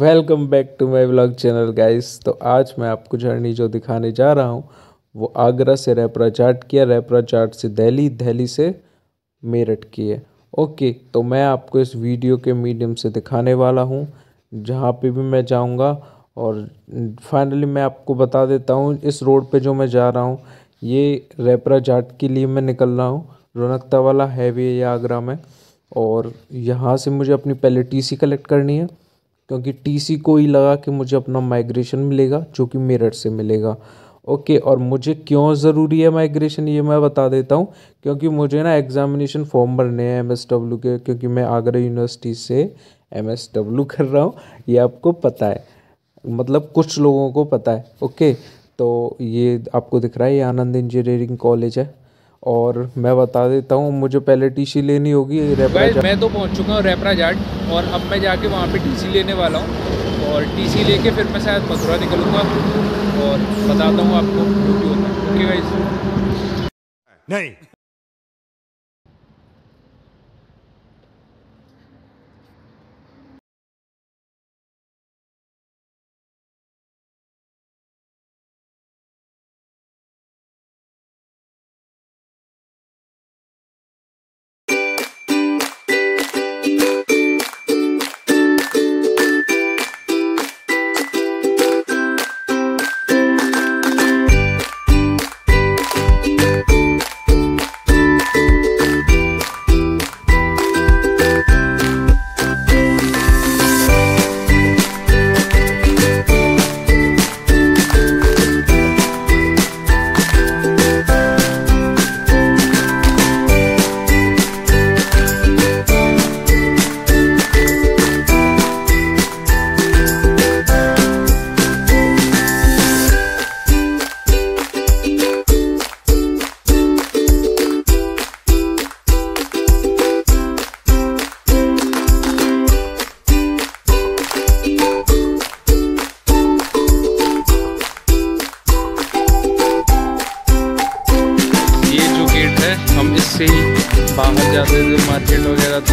Welcome back to my vlog channel guys तो आज मैं आपको जर्नी जो दिखाने जा रहा हूँ वो आगरा से रेपरा चाट किया रेपरा चाट से दिल्ली दिल्ली से मेरठ की है ओके तो मैं आपको इस वीडियो के मीडियम से दिखाने वाला हूँ जहाँ पे भी मैं जाऊँगा और फाइनली मैं आपको बता देता हूँ इस रोड पे जो मैं जा रहा हूँ ये रेपरा चाट के लिए मैं निकल रहा हूँ रौनकता वाला हाईवे है आगरा में और यहाँ से मुझे अपनी पहले टी कलेक्ट करनी है क्योंकि टीसी को ही लगा कि मुझे अपना माइग्रेशन मिलेगा जो कि मेरठ से मिलेगा ओके और मुझे क्यों ज़रूरी है माइग्रेशन ये मैं बता देता हूँ क्योंकि मुझे ना एग्जामिनेशन फॉर्म भरने हैं एम के क्योंकि मैं आगरा यूनिवर्सिटी से एम कर रहा हूँ ये आपको पता है मतलब कुछ लोगों को पता है ओके तो ये आपको दिख रहा है ये आनंद इंजीनियरिंग कॉलेज है और मैं बता देता हूँ मुझे पहले टीसी लेनी होगी रेपरा मैं तो पहुँच चुका हूँ रेपरा जाट और अब मैं जाके वहाँ पे टीसी लेने वाला हूँ और टीसी लेके फिर मैं शायद मथुरा निकलूँगा और बताता हूँ आपको ओके नहीं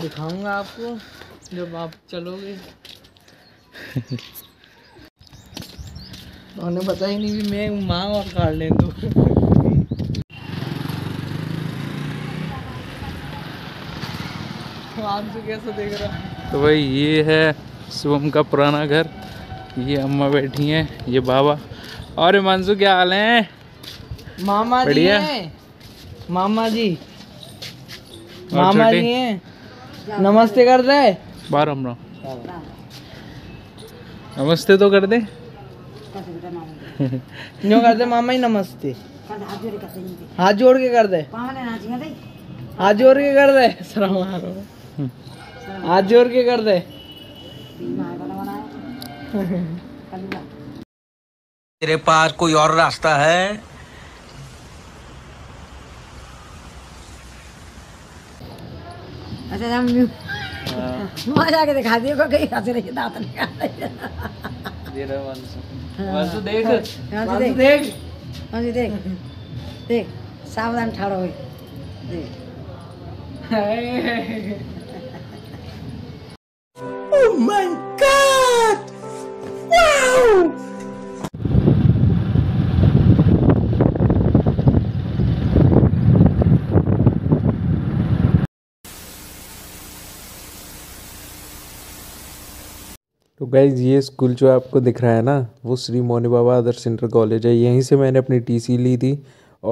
दिखाऊंगा आपको जब आप चलोगे उन्होंने पता ही नहीं भी मैं माँ और काट लें तो कैसे देख रहा तो भाई ये है शुभम का पुराना घर ये अम्मा बैठी हैं ये बाबा और मानसू क्या हाल है मामा जी हैं मामा जी मामा जी हैं नमस्ते कर दे राम राम नमस्ते तो कर दे क्यों कर दे मामा ही नमस्ते हाथ जोड़ के कर दे हाथ जोड़ के कर दे सलाम हाथ जोड़ के कर दे तेरे पास कोई और रास्ता है अच्छा राम मजाको त खादियो कोही खाँचो रहेछ दाँत हजुर देख देख सावधान ठाडो देख Oh my god! Wow! तो गाइज ये स्कूल जो आपको दिख रहा है ना वो श्री मोनी बाबा आदर्श इंटर कॉलेज है यहीं से मैंने अपनी टीसी ली थी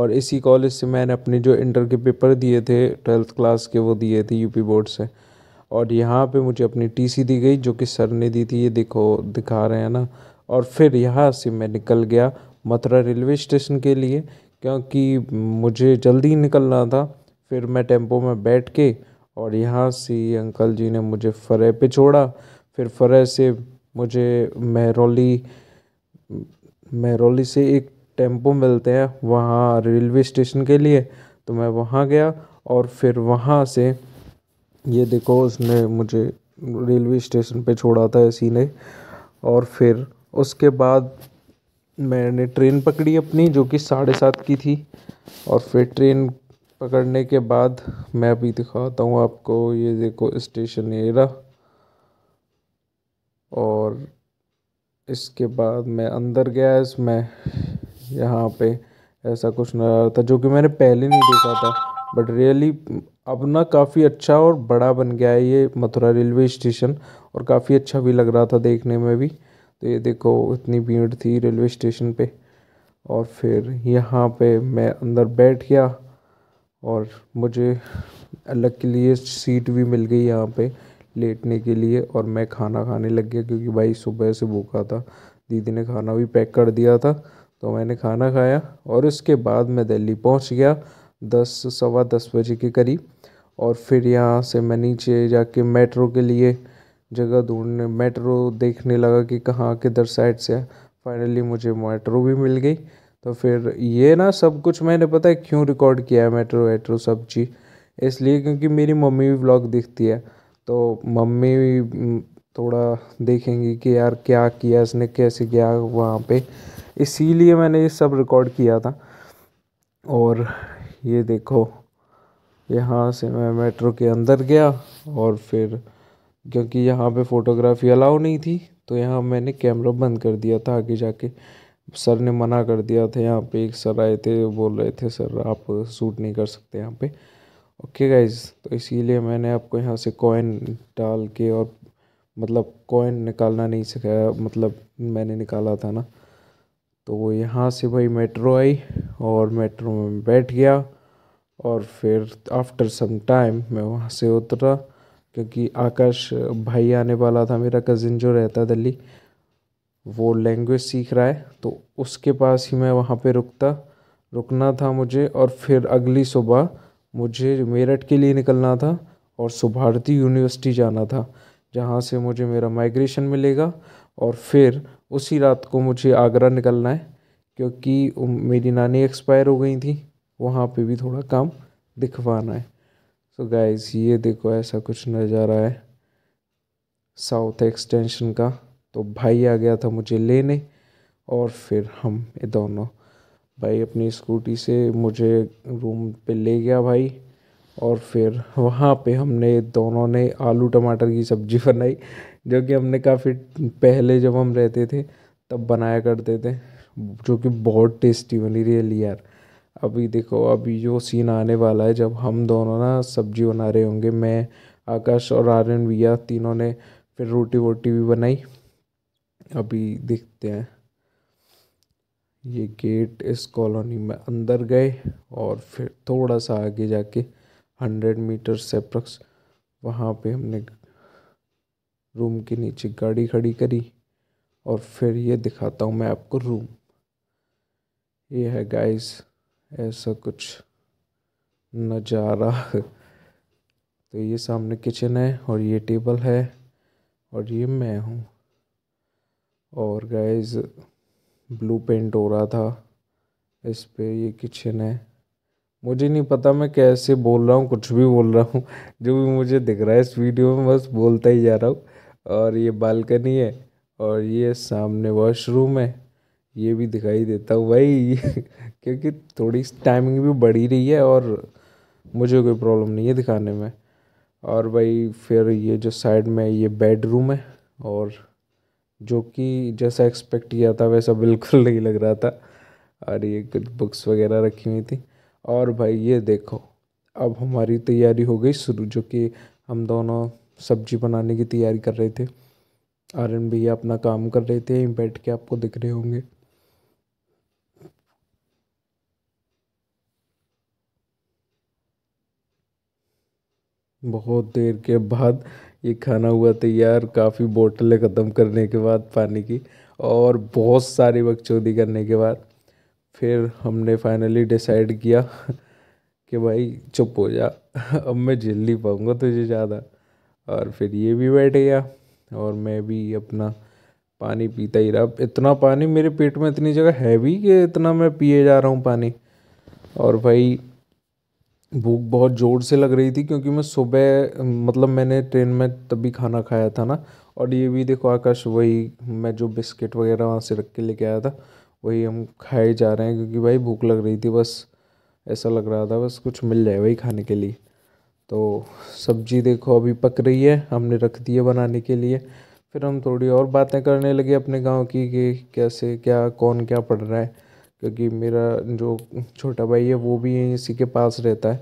और इसी कॉलेज से मैंने अपने जो इंटर के पेपर दिए थे ट्वेल्थ क्लास के वो दिए थे यूपी बोर्ड से और यहाँ पे मुझे अपनी टीसी दी गई जो कि सर ने दी थी ये देखो दिखा रहे हैं ना और फिर यहाँ से मैं निकल गया मथुरा रेलवे स्टेशन के लिए क्योंकि मुझे जल्दी निकलना था फिर मैं टेम्पो में बैठ के और यहाँ से अंकल जी ने मुझे फरे पे छोड़ा फिर फरह से मुझे मेहरौली मेहरौली से एक टेम्पो मिलते हैं वहाँ रेलवे स्टेशन के लिए तो मैं वहाँ गया और फिर वहाँ से ये देखो उसने मुझे रेलवे स्टेशन पे छोड़ा था इसी ने और फिर उसके बाद मैंने ट्रेन पकड़ी अपनी जो कि साढ़े सात की थी और फिर ट्रेन पकड़ने के बाद मैं अभी दिखाता हूँ आपको ये देखो स्टेशन ये रहा और इसके बाद मैं अंदर गया इसमें यहाँ पे ऐसा कुछ रहा था जो कि मैंने पहले नहीं देखा था बट रियली अब ना काफ़ी अच्छा और बड़ा बन गया है ये मथुरा रेलवे स्टेशन और काफ़ी अच्छा भी लग रहा था देखने में भी तो ये देखो इतनी भीड़ थी रेलवे स्टेशन पे और फिर यहाँ पे मैं अंदर बैठ गया और मुझे अलग के लिए सीट भी मिल गई यहाँ पे लेटने के लिए और मैं खाना खाने लग गया क्योंकि भाई सुबह से भूखा था दीदी ने खाना भी पैक कर दिया था तो मैंने खाना खाया और उसके बाद मैं दिल्ली पहुंच गया दस सवा दस बजे के करीब और फिर यहाँ से मैं नीचे जाके मेट्रो के लिए जगह ढूंढने मेट्रो देखने लगा कि कहाँ किधर साइड से फाइनली मुझे मेट्रो भी मिल गई तो फिर ये ना सब कुछ मैंने पता है क्यों रिकॉर्ड किया है मेट्रो वेट्रो सब चीज़ इसलिए क्योंकि मेरी मम्मी भी ब्लॉग दिखती है तो मम्मी थोड़ा देखेंगी कि यार क्या किया इसने कैसे किया वहाँ पे इसीलिए मैंने ये सब रिकॉर्ड किया था और ये देखो यहाँ से मैं मेट्रो के अंदर गया और फिर क्योंकि यहाँ पे फ़ोटोग्राफी अलाउ नहीं थी तो यहाँ मैंने कैमरा बंद कर दिया था आगे जाके सर ने मना कर दिया था यहाँ पे एक सर आए थे बोल रहे थे सर आप सूट नहीं कर सकते यहाँ पे ओके गाइज तो इसीलिए मैंने आपको यहाँ से कॉइन डाल के और मतलब कॉइन निकालना नहीं सिखाया मतलब मैंने निकाला था ना तो वो यहाँ से भाई मेट्रो आई और मेट्रो में बैठ गया और फिर आफ्टर सम टाइम मैं वहाँ से उतरा क्योंकि आकाश भाई आने वाला था मेरा कज़िन जो रहता है दिल्ली वो लैंग्वेज सीख रहा है तो उसके पास ही मैं वहाँ पे रुकता रुकना था मुझे और फिर अगली सुबह मुझे मेरठ के लिए निकलना था और सुभारती यूनिवर्सिटी जाना था जहाँ से मुझे मेरा माइग्रेशन मिलेगा और फिर उसी रात को मुझे आगरा निकलना है क्योंकि मेरी नानी एक्सपायर हो गई थी वहाँ पे भी थोड़ा काम दिखवाना है सो so गाइस ये देखो ऐसा कुछ नज़ारा है साउथ एक्सटेंशन का तो भाई आ गया था मुझे लेने और फिर हम दोनों भाई अपनी स्कूटी से मुझे रूम पे ले गया भाई और फिर वहाँ पे हमने दोनों ने आलू टमाटर की सब्ज़ी बनाई जो कि हमने काफ़ी पहले जब हम रहते थे तब बनाया करते थे जो कि बहुत टेस्टी बनी रियली यार अभी देखो अभी जो सीन आने वाला है जब हम दोनों ना सब्जी बना रहे होंगे मैं आकाश और आर्यन भैया तीनों ने फिर रोटी वोटी भी बनाई अभी देखते हैं ये गेट इस कॉलोनी में अंदर गए और फिर थोड़ा सा आगे जाके हंड्रेड मीटर से अप्रक्स वहाँ पे हमने रूम के नीचे गाड़ी खड़ी करी और फिर ये दिखाता हूँ मैं आपको रूम ये है गाइस ऐसा कुछ नज़ारा तो ये सामने किचन है और ये टेबल है और ये मैं हूँ और गाइस ब्लू पेंट हो रहा था इस पे ये किचन है मुझे नहीं पता मैं कैसे बोल रहा हूँ कुछ भी बोल रहा हूँ जो भी मुझे दिख रहा है इस वीडियो में बस बोलता ही जा रहा हूँ और ये बालकनी है और ये सामने वॉशरूम है ये भी दिखाई देता हूँ भाई क्योंकि थोड़ी टाइमिंग भी बढ़ी रही है और मुझे कोई प्रॉब्लम नहीं है दिखाने में और भाई फिर ये जो साइड में ये बेडरूम है और जो कि जैसा एक्सपेक्ट किया था वैसा बिल्कुल नहीं लग रहा था और ये कुछ बुक्स वगैरह रखी हुई थी और भाई ये देखो अब हमारी तैयारी हो गई शुरू जो कि हम दोनों सब्जी बनाने की तैयारी कर रहे थे आर्यन भैया अपना काम कर रहे थे बैठ के आपको दिख रहे होंगे बहुत देर के बाद ये खाना हुआ तैयार काफ़ी बोतलें ख़त्म करने के बाद पानी की और बहुत सारी बकचोदी करने के बाद फिर हमने फाइनली डिसाइड किया कि भाई चुप हो जा अब मैं झेल नहीं पाऊँगा तुझे ज़्यादा और फिर ये भी बैठ गया और मैं भी अपना पानी पीता ही रहा इतना पानी मेरे पेट में इतनी जगह हैवी कि इतना मैं पिए जा रहा हूँ पानी और भाई भूख बहुत ज़ोर से लग रही थी क्योंकि मैं सुबह मतलब मैंने ट्रेन में तभी खाना खाया था ना और ये भी देखो आकाश वही मैं जो बिस्किट वगैरह वहाँ से रख के लेके आया था वही हम खाए जा रहे हैं क्योंकि भाई भूख लग रही थी बस ऐसा लग रहा था बस कुछ मिल जाए वही खाने के लिए तो सब्जी देखो अभी पक रही है हमने रख दिया बनाने के लिए फिर हम थोड़ी और बातें करने लगे अपने गांव की कि कैसे क्या कौन क्या पढ़ रहा है क्योंकि मेरा जो छोटा भाई है वो भी इसी के पास रहता है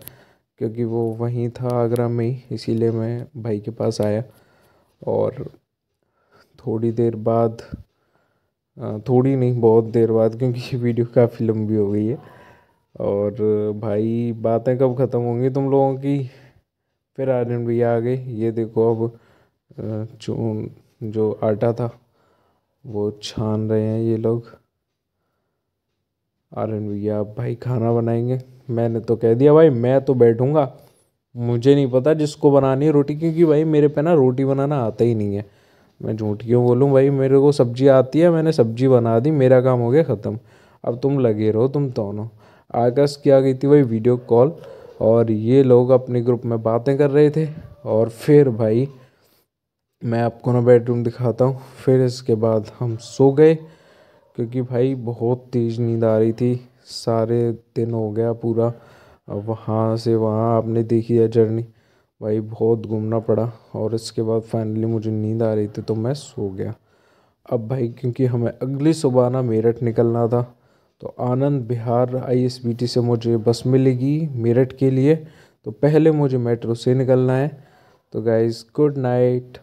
क्योंकि वो वहीं था आगरा में ही इसीलिए मैं भाई के पास आया और थोड़ी देर बाद थोड़ी नहीं बहुत देर बाद क्योंकि ये वीडियो काफ़ी लंबी हो गई है और भाई बातें कब ख़त्म होंगी तुम लोगों की फिर आर्यन भैया आ गए ये देखो अब चून जो आटा था वो छान रहे हैं ये लोग अरे भैया भाई खाना बनाएंगे मैंने तो कह दिया भाई मैं तो बैठूँगा मुझे नहीं पता जिसको बनानी है रोटी क्योंकि भाई मेरे पे ना रोटी बनाना आता ही नहीं है मैं झूठ क्यों बोलूँ भाई मेरे को सब्जी आती है मैंने सब्जी बना दी मेरा काम हो गया ख़त्म अब तुम लगे रहो तुम दोनों आकाश की आ गई थी भाई वीडियो कॉल और ये लोग अपने ग्रुप में बातें कर रहे थे और फिर भाई मैं आपको ना बेडरूम दिखाता हूँ फिर इसके बाद हम सो गए क्योंकि भाई बहुत तेज़ नींद आ रही थी सारे दिन हो गया पूरा वहाँ से वहाँ आपने देखी है जर्नी भाई बहुत घूमना पड़ा और इसके बाद फाइनली मुझे नींद आ रही थी तो मैं सो गया अब भाई क्योंकि हमें अगली सुबह ना मेरठ निकलना था तो आनंद बिहार आईएसबीटी से मुझे बस मिलेगी मेरठ के लिए तो पहले मुझे मेट्रो से निकलना है तो गाइज़ गुड नाइट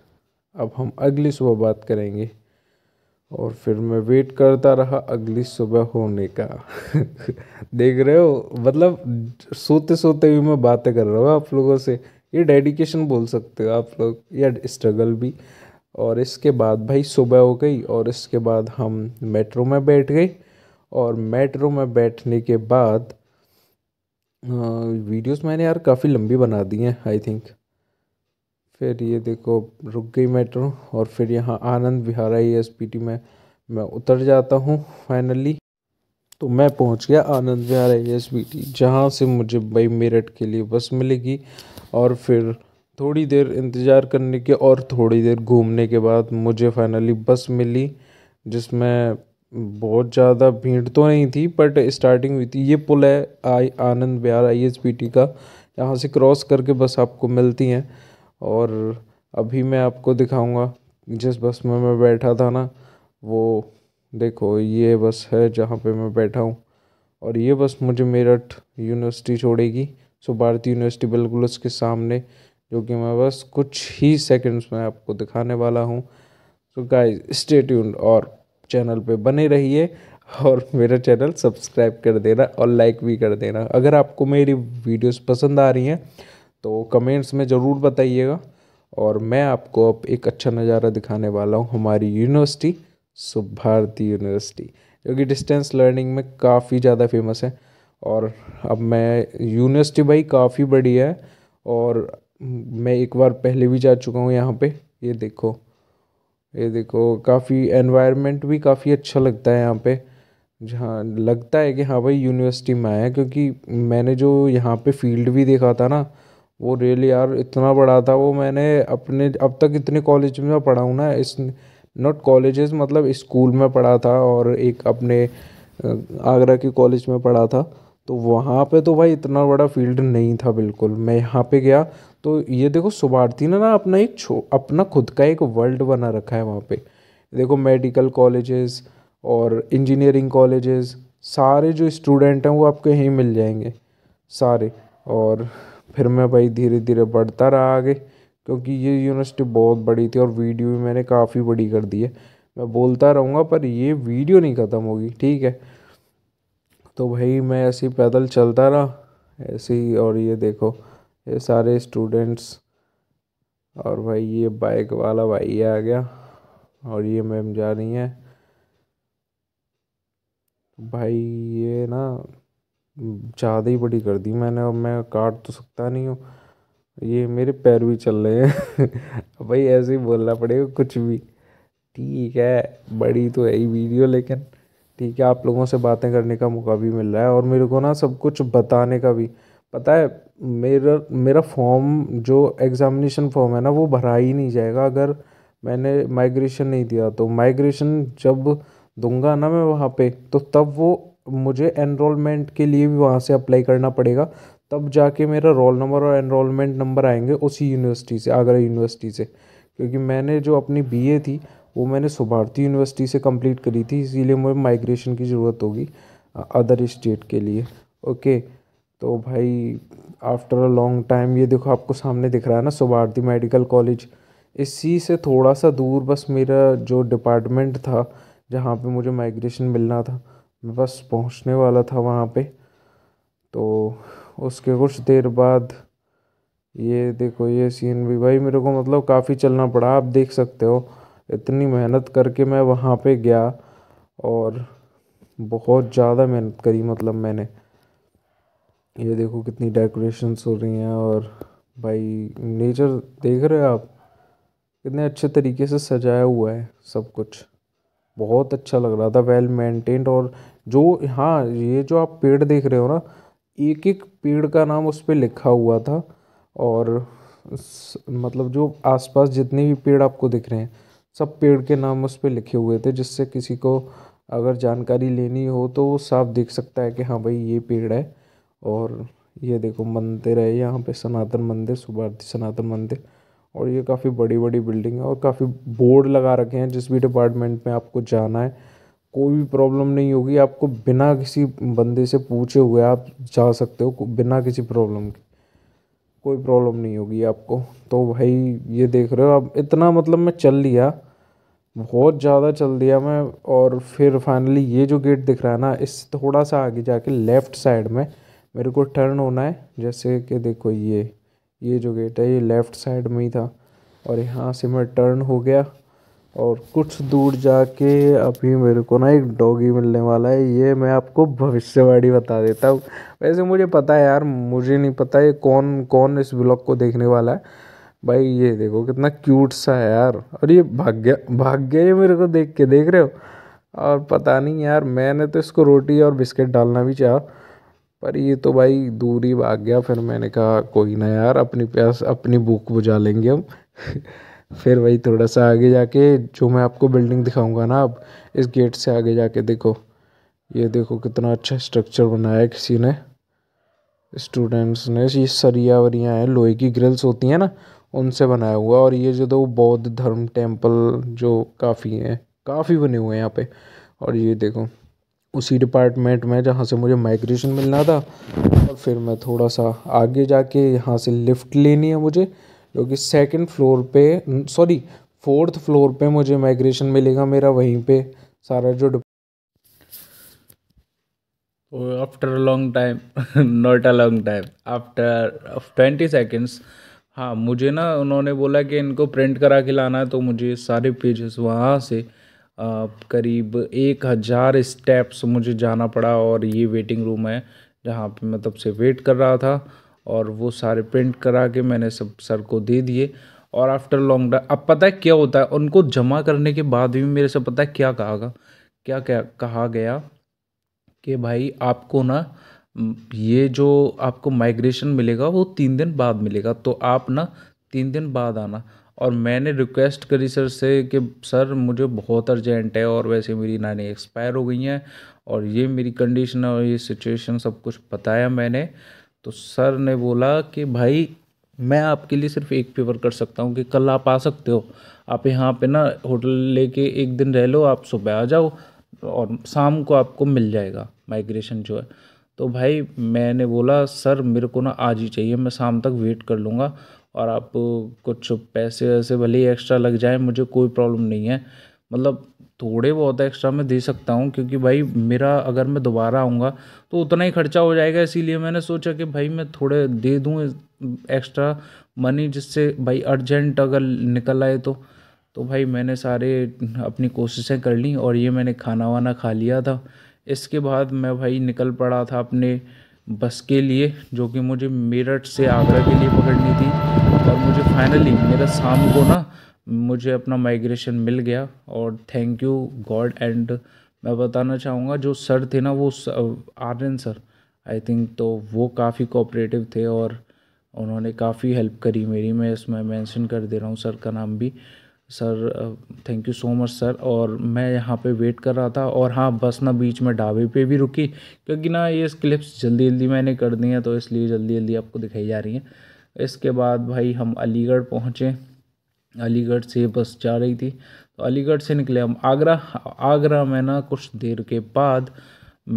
अब हम अगली सुबह बात करेंगे और फिर मैं वेट करता रहा अगली सुबह होने का देख रहे हो मतलब सोते सोते भी मैं बातें कर रहा हूँ आप लोगों से ये डेडिकेशन बोल सकते हो आप लोग या स्ट्रगल भी और इसके बाद भाई सुबह हो गई और इसके बाद हम मेट्रो में बैठ गए और मेट्रो में बैठने के बाद वीडियोस मैंने यार काफ़ी लंबी बना दी हैं आई थिंक फिर ये देखो रुक गई मेट्रो और फिर यहाँ Anand Vihar I S B T में मैं उतर जाता हूँ फाइनली तो मैं पहुँच गया Anand Vihar I S B T जहाँ से मुझे भाई मेरठ के लिए बस मिलेगी और फिर थोड़ी देर इंतज़ार करने के और थोड़ी देर घूमने के बाद मुझे फाइनली बस मिली जिसमें बहुत ज़्यादा भीड़ तो नहीं थी बट स्टार्टिंग हुई थी ये पुल है आई Anand Vihar I S B T का यहाँ से क्रॉस करके बस आपको मिलती हैं और अभी मैं आपको दिखाऊँगा जिस बस में मैं बैठा था ना वो देखो ये बस है जहाँ पे मैं बैठा हूँ और ये बस मुझे मेरठ यूनिवर्सिटी छोड़ेगी सो भारतीय यूनिवर्सिटी बिल्कुल उसके सामने जो कि मैं बस कुछ ही सेकंड्स में आपको दिखाने वाला हूँ सो गाइस स्टे ट्यून्ड और चैनल पे बने रहिए और मेरा चैनल सब्सक्राइब कर देना और लाइक भी कर देना अगर आपको मेरी वीडियोस पसंद आ रही हैं तो कमेंट्स में ज़रूर बताइएगा और मैं आपको अब एक अच्छा नज़ारा दिखाने वाला हूँ हमारी यूनिवर्सिटी सुभ भारती यूनिवर्सिटी जो कि डिस्टेंस लर्निंग में काफ़ी ज़्यादा फेमस है और अब मैं यूनिवर्सिटी भाई काफ़ी बड़ी है और मैं एक बार पहले भी जा चुका हूँ यहाँ पे ये देखो ये देखो काफ़ी एनवायरनमेंट भी काफ़ी अच्छा लगता है यहाँ पे जहाँ लगता है कि हाँ भाई यूनिवर्सिटी में आया क्योंकि मैंने जो यहाँ पे फील्ड भी देखा था ना वो रियली यार इतना बड़ा था वो मैंने अपने अब तक इतने कॉलेज में पढ़ा हूँ ना इस नॉट कॉलेजेस मतलब स्कूल में पढ़ा था और एक अपने आगरा के कॉलेज में पढ़ा था तो वहाँ पे तो भाई इतना बड़ा फील्ड नहीं था बिल्कुल मैं यहाँ पे गया तो ये देखो सुबारती ने ना अपना एक छो अपना खुद का एक वर्ल्ड बना रखा है वहाँ पे देखो मेडिकल कॉलेजेस और इंजीनियरिंग कॉलेजेस सारे जो स्टूडेंट हैं वो आपको यहीं मिल जाएंगे सारे और फिर मैं भाई धीरे धीरे बढ़ता रहा आगे क्योंकि ये यूनिवर्सिटी बहुत बड़ी थी और वीडियो भी मैंने काफ़ी बड़ी कर दी है मैं बोलता रहूँगा पर ये वीडियो नहीं ख़त्म होगी ठीक है तो भाई मैं ऐसे ही पैदल चलता रहा ऐसे ही और ये देखो ये सारे स्टूडेंट्स और भाई ये बाइक वाला भाई आ गया और ये मैम जा रही है भाई ये ना ज़्यादा ही बड़ी कर दी मैंने अब मैं काट तो सकता नहीं हूँ ये मेरे पैर भी चल रहे हैं भाई ऐसे ही बोलना पड़ेगा कुछ भी ठीक है बड़ी तो है ही वीडियो लेकिन ठीक है आप लोगों से बातें करने का मौका भी मिल रहा है और मेरे को ना सब कुछ बताने का भी पता है मेरा मेरा फॉर्म जो एग्ज़ामिनेशन फॉर्म है ना वो भरा ही नहीं जाएगा अगर मैंने माइग्रेशन नहीं दिया तो माइग्रेशन जब दूंगा ना मैं वहाँ पे तो तब वो मुझे एनरोलमेंट के लिए भी वहाँ से अप्लाई करना पड़ेगा तब जाके मेरा रोल नंबर और एनरोलमेंट नंबर आएंगे उसी यूनिवर्सिटी से आगरा यूनिवर्सिटी से क्योंकि मैंने जो अपनी बी थी वो मैंने सुभारती यूनिवर्सिटी से कंप्लीट करी थी इसीलिए मुझे माइग्रेशन की ज़रूरत होगी अदर स्टेट के लिए ओके तो भाई आफ्टर अ लॉन्ग टाइम ये देखो आपको सामने दिख रहा है ना सुभारती मेडिकल कॉलेज इसी से थोड़ा सा दूर बस मेरा जो डिपार्टमेंट था जहाँ पे मुझे माइग्रेशन मिलना था बस पहुंचने वाला था वहाँ पे तो उसके कुछ देर बाद ये देखो ये सीन भी भाई मेरे को मतलब काफ़ी चलना पड़ा आप देख सकते हो इतनी मेहनत करके मैं वहाँ पे गया और बहुत ज़्यादा मेहनत करी मतलब मैंने ये देखो कितनी डेकोरेशंस हो रही हैं और भाई नेचर देख रहे हो आप कितने अच्छे तरीके से सजाया हुआ है सब कुछ बहुत अच्छा लग रहा था वेल मेंटेन्ड और जो हाँ ये जो आप पेड़ देख रहे हो ना एक एक पेड़ का नाम उस पर लिखा हुआ था और मतलब जो आसपास जितने भी पेड़ आपको दिख रहे हैं सब पेड़ के नाम उस पर लिखे हुए थे जिससे किसी को अगर जानकारी लेनी हो तो वो साफ देख सकता है कि हाँ भाई ये पेड़ है और ये देखो मंदिर है यहाँ पे सनातन मंदिर सुभारती सनातन मंदिर और ये काफ़ी बड़ी बड़ी बिल्डिंग है और काफ़ी बोर्ड लगा रखे हैं जिस भी डिपार्टमेंट में आपको जाना है कोई भी प्रॉब्लम नहीं होगी आपको बिना किसी बंदे से पूछे हुए आप जा सकते हो बिना किसी प्रॉब्लम के कोई प्रॉब्लम नहीं होगी आपको तो भाई ये देख रहे हो अब इतना मतलब मैं चल लिया बहुत ज़्यादा चल दिया मैं और फिर फाइनली ये जो गेट दिख रहा है ना इस थोड़ा सा आगे जाके लेफ़्ट साइड में मेरे को टर्न होना है जैसे कि देखो ये ये जो गेट है ये लेफ़्ट साइड में ही था और यहाँ से मैं टर्न हो गया और कुछ दूर जाके अभी मेरे को ना एक डॉगी मिलने वाला है ये मैं आपको भविष्यवाणी बता देता हूँ वैसे मुझे पता है यार मुझे नहीं पता ये कौन कौन इस ब्लॉग को देखने वाला है भाई ये देखो कितना क्यूट सा है यार और ये भाग्य भाग्य ये मेरे को देख के देख रहे हो और पता नहीं यार मैंने तो इसको रोटी और बिस्किट डालना भी चाहा पर ये तो भाई दूर ही भाग गया फिर मैंने कहा कोई ना यार अपनी प्यास अपनी भूख बुझा लेंगे हम फिर वही थोड़ा सा आगे जाके जो मैं आपको बिल्डिंग दिखाऊंगा ना अब इस गेट से आगे जाके देखो ये देखो कितना अच्छा स्ट्रक्चर बनाया है किसी ने स्टूडेंट्स ने ये सरिया वरिया हैं लोहे की ग्रिल्स होती हैं ना उनसे बनाया हुआ और ये जो दो बौद्ध धर्म टेम्पल जो काफ़ी हैं काफ़ी बने हुए हैं यहाँ पे और ये देखो उसी डिपार्टमेंट में जहाँ से मुझे माइग्रेशन मिलना था और फिर मैं थोड़ा सा आगे जाके यहाँ से लिफ्ट लेनी है मुझे जो कि सेकंड फ्लोर पे सॉरी फोर्थ फ्लोर पे मुझे माइग्रेशन मिलेगा मेरा वहीं पे सारा जो after long time not a long time after twenty seconds हाँ मुझे ना उन्होंने बोला कि इनको प्रिंट करा के लाना है तो मुझे सारे पेजेस वहाँ से करीब एक हज़ार स्टेप्स मुझे जाना पड़ा और ये वेटिंग रूम है जहाँ पे मैं तब से वेट कर रहा था और वो सारे प्रिंट करा के मैंने सब सर को दे दिए और आफ्टर लॉन्ग टाइम अब पता है क्या होता है उनको जमा करने के बाद भी मेरे से पता है क्या कहा गया क्या क्या कहा गया कि भाई आपको ना ये जो आपको माइग्रेशन मिलेगा वो तीन दिन बाद मिलेगा तो आप ना तीन दिन बाद आना और मैंने रिक्वेस्ट करी सर से कि सर मुझे बहुत अर्जेंट है और वैसे मेरी नानी एक्सपायर हो गई हैं और ये मेरी कंडीशन और ये सिचुएशन सब कुछ बताया मैंने तो सर ने बोला कि भाई मैं आपके लिए सिर्फ एक फेवर कर सकता हूँ कि कल आप आ सकते हो आप यहाँ पे ना होटल लेके एक दिन रह लो आप सुबह आ जाओ और शाम को आपको मिल जाएगा माइग्रेशन जो है तो भाई मैंने बोला सर मेरे को ना आज ही चाहिए मैं शाम तक वेट कर लूँगा और आप कुछ पैसे वैसे भले ही एक्स्ट्रा लग जाए मुझे कोई प्रॉब्लम नहीं है मतलब थोड़े बहुत एक्स्ट्रा मैं दे सकता हूँ क्योंकि भाई मेरा अगर मैं दोबारा आऊँगा तो उतना ही खर्चा हो जाएगा इसीलिए मैंने सोचा कि भाई मैं थोड़े दे दूँ एक्स्ट्रा मनी जिससे भाई अर्जेंट अगर निकल आए तो तो भाई मैंने सारे अपनी कोशिशें कर ली और ये मैंने खाना वाना खा लिया था इसके बाद मैं भाई निकल पड़ा था अपने बस के लिए जो कि मुझे मेरठ से आगरा के लिए पकड़नी थी और मुझे फाइनली मेरा शाम को ना मुझे अपना माइग्रेशन मिल गया और थैंक यू गॉड एंड मैं बताना चाहूँगा जो सर थे ना वो आर्यन सर आई थिंक तो वो काफ़ी कोऑपरेटिव थे और उन्होंने काफ़ी हेल्प करी मेरी मैं इसमें मेंशन कर दे रहा हूँ सर का नाम भी sir thank you so much sir और मैं यहाँ पे वेट कर रहा था और हाँ बस ना बीच में ढाबे पे भी रुकी क्योंकि ना ये क्लिप्स जल्दी जल्दी मैंने कर दी हैं तो इसलिए जल्दी जल्दी आपको दिखाई जा रही हैं इसके बाद भाई हम अलीगढ़ पहुँचे अलीगढ़ से बस जा रही थी तो अलीगढ़ से निकले हम आगरा आगरा में ना कुछ देर के बाद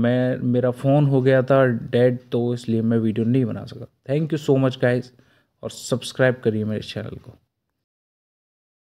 मैं मेरा फ़ोन हो गया था डेड तो इसलिए मैं वीडियो नहीं बना सका thank you so much guys और सब्सक्राइब करिए मेरे चैनल को